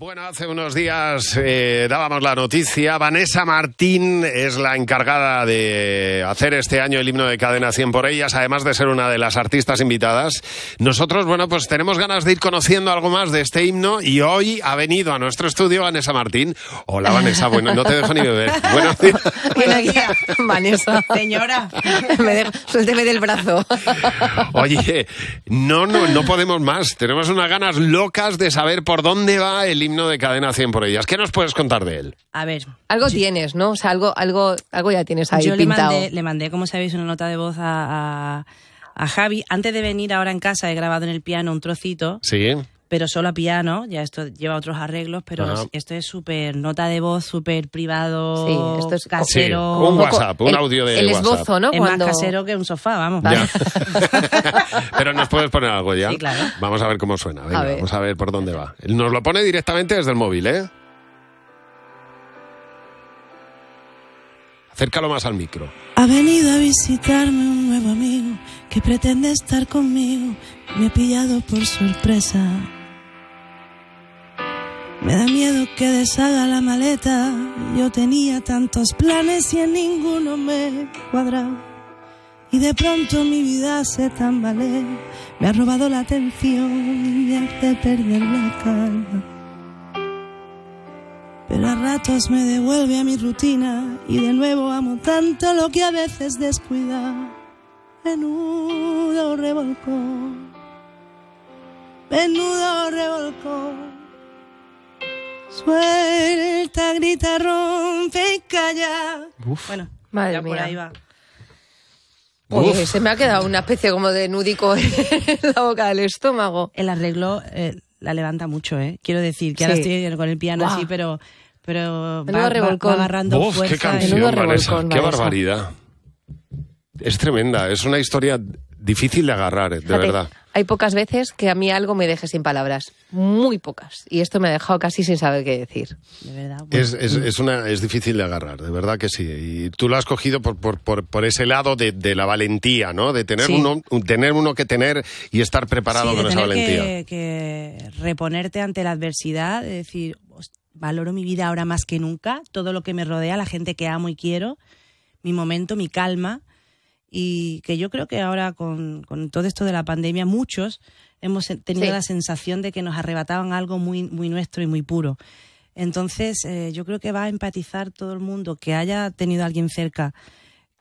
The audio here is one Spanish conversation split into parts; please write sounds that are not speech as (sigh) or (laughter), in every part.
Bueno, hace unos días eh, dábamos la noticia. Vanessa Martín es la encargada de hacer este año el himno de Cadena 100 por ellas, además de ser una de las artistas invitadas. Nosotros, bueno, pues tenemos ganas de ir conociendo algo más de este himno y hoy ha venido a nuestro estudio Vanessa Martín. Hola, Vanessa. Bueno, no te dejo ni beber. (laughs) Buenos días. Buenos días, (laughs) Vanessa. Señora, (laughs) suélteme del brazo. Oye, no, no, no podemos más. Tenemos unas ganas locas de saber por dónde va el himno himno de Cadena 100 por ellas. ¿Qué nos puedes contar de él? A ver. Algo tienes, ¿no? O sea, algo, algo, algo ya tienes ahí yo Le mandé, le mandé, como sabéis, una nota de voz a, a Javi. Antes de venir ahora en casa he grabado en el piano un trocito. Sí pero solo a piano, ya esto lleva otros arreglos, pero esto es súper nota de voz, súper privado, sí, esto es casero. un, WhatsApp, un audio de El esbozo, ¿no? más casero que un sofá, vamos. (laughs) pero nos puedes poner algo ya. Sí, claro. Vamos a ver cómo suena, vamos a ver por dónde va. Nos lo pone directamente desde el móvil, ¿eh? Acércalo más al micro. Ha venido a visitarme un nuevo amigo que pretende estar conmigo. Me ha pillado por sorpresa. Me da miedo que deshaga la maleta. Yo tenía tantos planes y en ninguno me cuadra Y de pronto mi vida se tambalea. Me ha robado la atención y hace perder la calma. Pero a ratos me devuelve a mi rutina y de nuevo amo tanto lo que a veces descuida. Menudo revolcón. Menudo revolcón. Suelta, grita, rompe calla. Bueno, Madre mía. ahí va. se me ha quedado una especie como de núdico (laughs) en la boca del estómago. El arreglo eh, la levanta mucho, ¿eh? Quiero decir, que ahora estoy con el piano así, pero, pero va, agarrando Uf, ¡Qué canción, Vanessa, ¡Qué barbaridad! Es tremenda, es una historia difícil de agarrar, eh, de verdad. Hay pocas veces que a mí algo me deje sin palabras, muy pocas. Y esto me ha dejado casi sin saber qué decir. Es, difícil de agarrar, de verdad que sí. Y tú lo has cogido por, ese lado de, la valentía, ¿no? De tener, uno, tener uno que tener y estar preparado con esa valentía. Que, que reponerte ante la adversidad, decir, valoro mi vida ahora más que nunca, todo lo que me rodea, la gente que amo y quiero, mi momento, mi calma y que yo creo que ahora con, todo esto de la pandemia muchos hemos tenido la sensación de que nos arrebataban algo muy, muy nuestro y muy puro. Entonces eh, yo creo que va a empatizar todo el mundo que haya tenido alguien cerca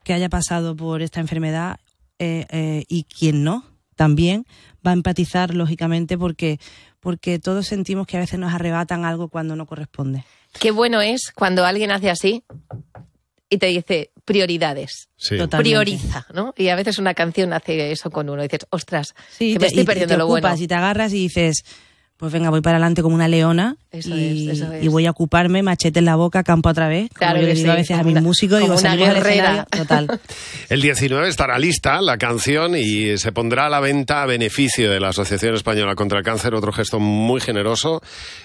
que haya pasado por esta enfermedad eh, eh, y quien no también va a empatizar lógicamente porque porque todos sentimos que a veces nos arrebatan algo cuando no corresponde. Qué bueno es cuando alguien hace así y te dice, prioridades. Prioriza, ¿no? Y a veces una canción hace eso con uno. dices, ostras, que me estoy perdiendo lo bueno. Y te agarras y dices, pues venga, voy para adelante como una leona y, voy a ocuparme, machete en la boca, campo otra vez. Claro como yo digo a veces a guerrera. Total. (laughs) El 19 estará lista la canción y se pondrá a la venta a beneficio de la Asociación Española contra el Cáncer, otro gesto muy generoso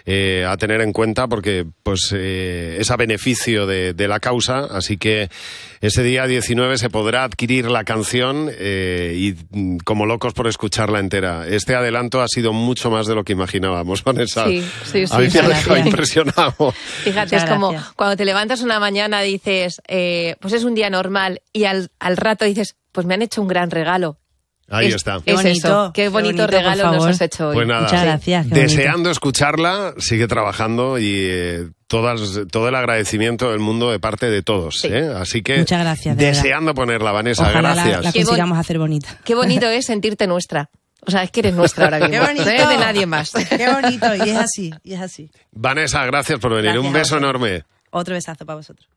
eh, a tener en cuenta porque pues eh, es a beneficio de, la causa, así que ese día 19 se podrá adquirir la canción eh, y mm, como locos por escucharla entera. Este adelanto ha sido mucho más de lo que imaginábamos, (laughs) Vanessa. Sí, sí, sí impresionado. Fíjate, es como cuando te levantas una mañana dices, eh, pues es un día normal y al, al rato dices, pues me han hecho un gran regalo. Ahí está. Qué es bonito, eso. Qué bonito, regalo nos has hecho hoy. Pues Muchas gracias. Deseando escucharla, sigue trabajando y eh, todas, todo el agradecimiento del mundo de parte de todos. ¿eh? Así que Muchas gracias, deseando ponerla, Vanessa. gracias. La, la consigamos hacer bonita. Qué bonito es sentirte nuestra. O sea, es que eres nuestra ahora (laughs) mismo. Qué bonito. No de nadie más. (laughs) Qué bonito. Y es así, y es así. Vanessa, gracias por venir. Un beso enorme. Otro besazo para vosotros.